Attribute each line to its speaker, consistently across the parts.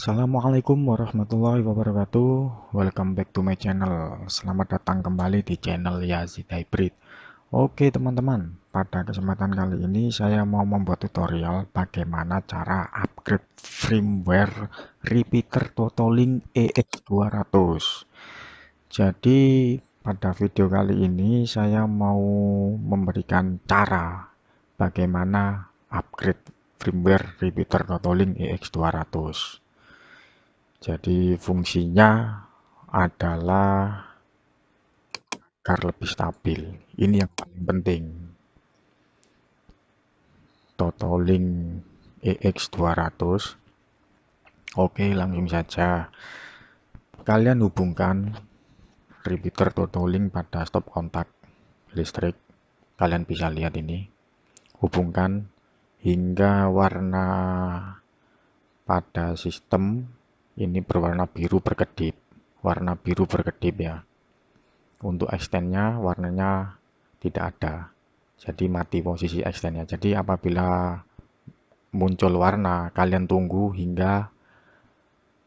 Speaker 1: Assalamualaikum warahmatullahi wabarakatuh Welcome back to my channel Selamat datang kembali di channel Yazid Hybrid Oke teman-teman Pada kesempatan kali ini saya mau membuat tutorial Bagaimana cara upgrade firmware repeater Totolink EX200 Jadi pada video kali ini saya mau memberikan cara Bagaimana upgrade firmware repeater Totolink EX200 jadi fungsinya adalah agar lebih stabil. Ini yang paling penting. Totoling EX200. Oke, langsung saja. Kalian hubungkan repeater totoling pada stop kontak listrik. Kalian bisa lihat ini. Hubungkan hingga warna pada sistem ini berwarna biru berkedip warna biru berkedip ya untuk extendnya warnanya tidak ada jadi mati posisi extendnya jadi apabila muncul warna kalian tunggu hingga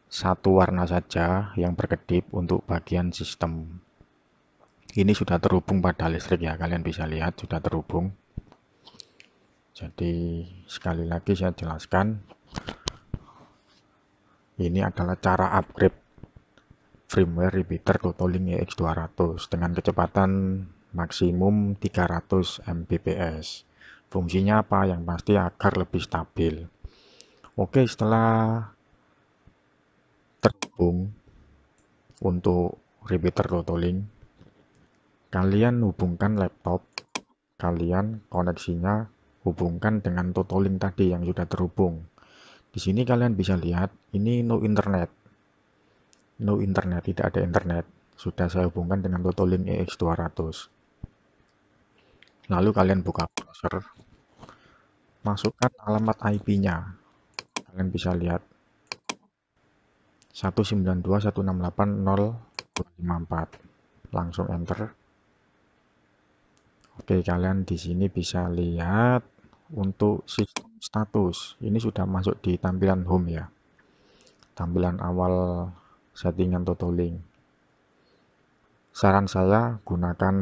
Speaker 1: satu warna saja yang berkedip untuk bagian sistem ini sudah terhubung pada listrik ya kalian bisa lihat sudah terhubung jadi sekali lagi saya jelaskan ini adalah cara upgrade firmware repeater totaling EX200 dengan kecepatan maksimum 300 Mbps. Fungsinya apa? Yang pasti agar lebih stabil. Oke, setelah terhubung untuk repeater totaling kalian hubungkan laptop kalian koneksinya hubungkan dengan totolink tadi yang sudah terhubung di sini kalian bisa lihat ini no internet. No internet, tidak ada internet. Sudah saya hubungkan dengan Totolink EX200. Lalu kalian buka browser. Masukkan alamat IP-nya. Kalian bisa lihat 192.168.0.54. Langsung enter. Oke, kalian di sini bisa lihat untuk sistem status ini sudah masuk di tampilan home ya tampilan awal settingan Toto saran saya gunakan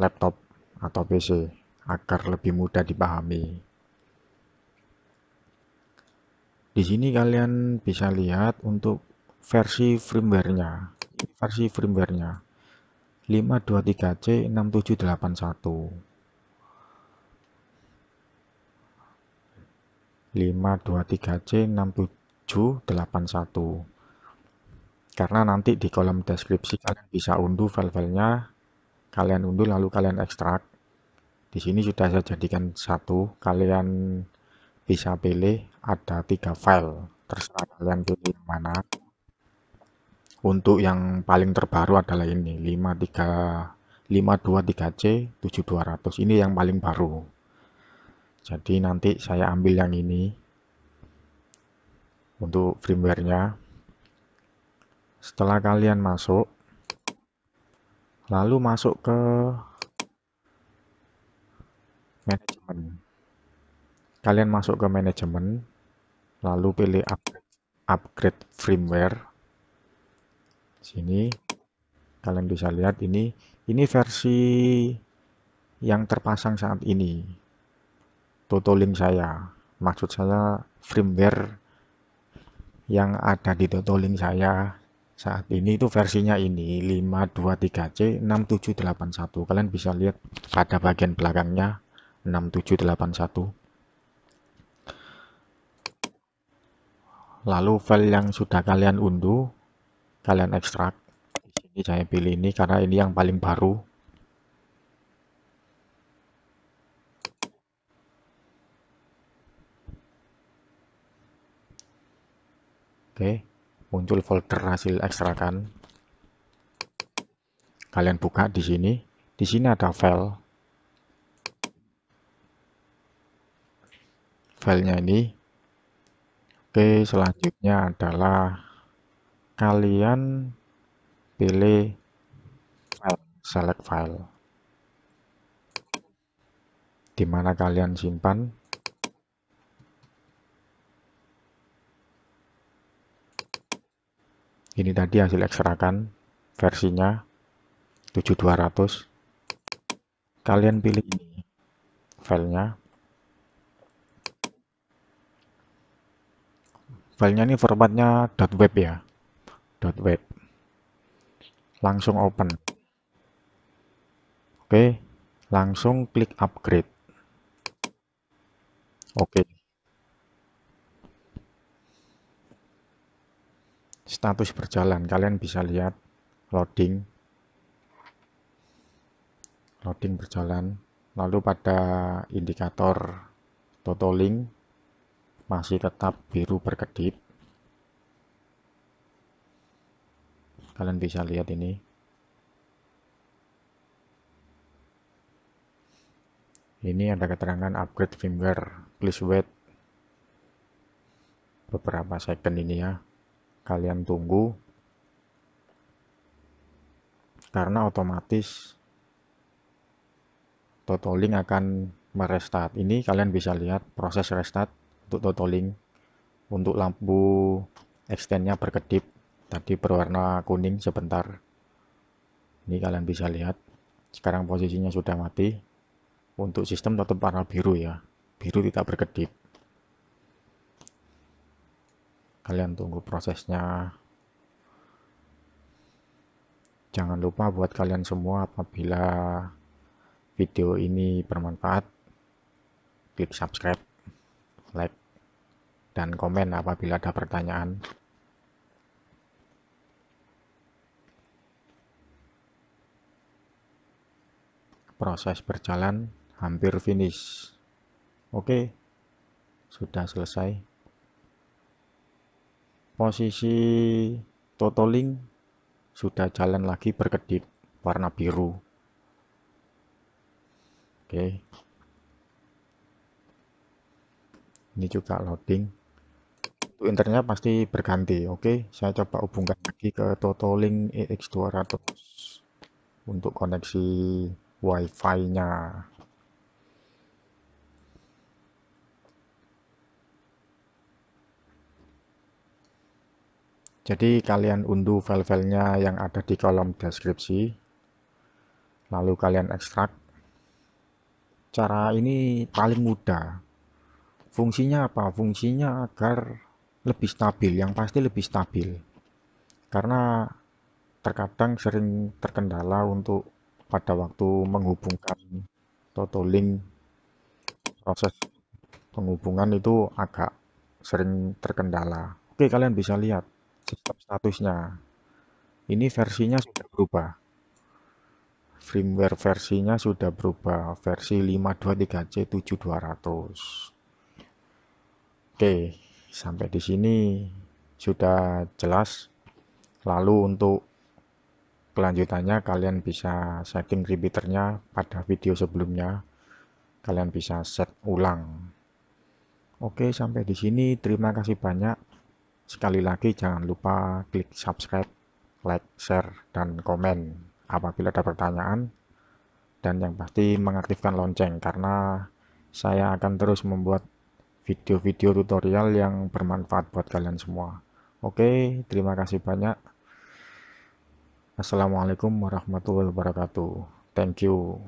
Speaker 1: laptop atau PC agar lebih mudah dipahami di sini kalian bisa lihat untuk versi firmware-nya versi firmware-nya 523C6781 523C6781 karena nanti di kolom deskripsi kalian bisa unduh file-filenya kalian unduh lalu kalian ekstrak di sini sudah saya jadikan satu kalian bisa pilih ada tiga file terserah kalian pilih mana untuk yang paling terbaru adalah ini 53 523C7200 ini yang paling baru jadi nanti saya ambil yang ini untuk firmware-nya setelah kalian masuk lalu masuk ke manajemen kalian masuk ke manajemen lalu pilih upgrade, upgrade firmware sini kalian bisa lihat ini ini versi yang terpasang saat ini Link saya. Maksud saya firmware yang ada di Link saya saat ini itu versinya ini 523C6781. Kalian bisa lihat pada bagian belakangnya 6781. Lalu file yang sudah kalian unduh, kalian ekstrak. Di sini saya pilih ini karena ini yang paling baru Oke, muncul folder hasil ekstrakan. Kalian buka di sini. Di sini ada file. Filenya ini. Oke, selanjutnya adalah kalian pilih file, select file. di mana kalian simpan ini tadi hasil ekstrakan versinya 7200 kalian pilih ini filenya filenya ini formatnya .web ya .web langsung open oke langsung klik upgrade oke status berjalan kalian bisa lihat loading loading berjalan lalu pada indikator total link masih tetap biru berkedip kalian bisa lihat ini ini ada keterangan upgrade firmware please wait beberapa second ini ya kalian tunggu karena otomatis Totolink akan merestart. Ini kalian bisa lihat proses restart untuk Totolink untuk lampu extendnya berkedip tadi berwarna kuning sebentar. Ini kalian bisa lihat. Sekarang posisinya sudah mati. Untuk sistem tetap warna biru ya. Biru tidak berkedip kalian tunggu prosesnya jangan lupa buat kalian semua apabila video ini bermanfaat klik subscribe like dan komen apabila ada pertanyaan proses berjalan hampir finish oke sudah selesai posisi totoling sudah jalan lagi berkedip warna biru oke ini juga loading untuk internetnya pasti berganti oke saya coba hubungkan lagi ke totoling EX200 untuk koneksi wifi nya Jadi kalian unduh file-filenya yang ada di kolom deskripsi, lalu kalian ekstrak. Cara ini paling mudah. Fungsinya apa? Fungsinya agar lebih stabil, yang pasti lebih stabil. Karena terkadang sering terkendala untuk pada waktu menghubungkan Toto link proses penghubungan itu agak sering terkendala. Oke, kalian bisa lihat sistem statusnya. Ini versinya sudah berubah. Firmware versinya sudah berubah, versi 523C7200. Oke, sampai di sini sudah jelas. Lalu untuk kelanjutannya kalian bisa setting repeaternya pada video sebelumnya. Kalian bisa set ulang. Oke, sampai di sini terima kasih banyak. Sekali lagi jangan lupa klik subscribe, like, share, dan komen apabila ada pertanyaan. Dan yang pasti mengaktifkan lonceng karena saya akan terus membuat video-video tutorial yang bermanfaat buat kalian semua. Oke, terima kasih banyak. Assalamualaikum warahmatullahi wabarakatuh. Thank you.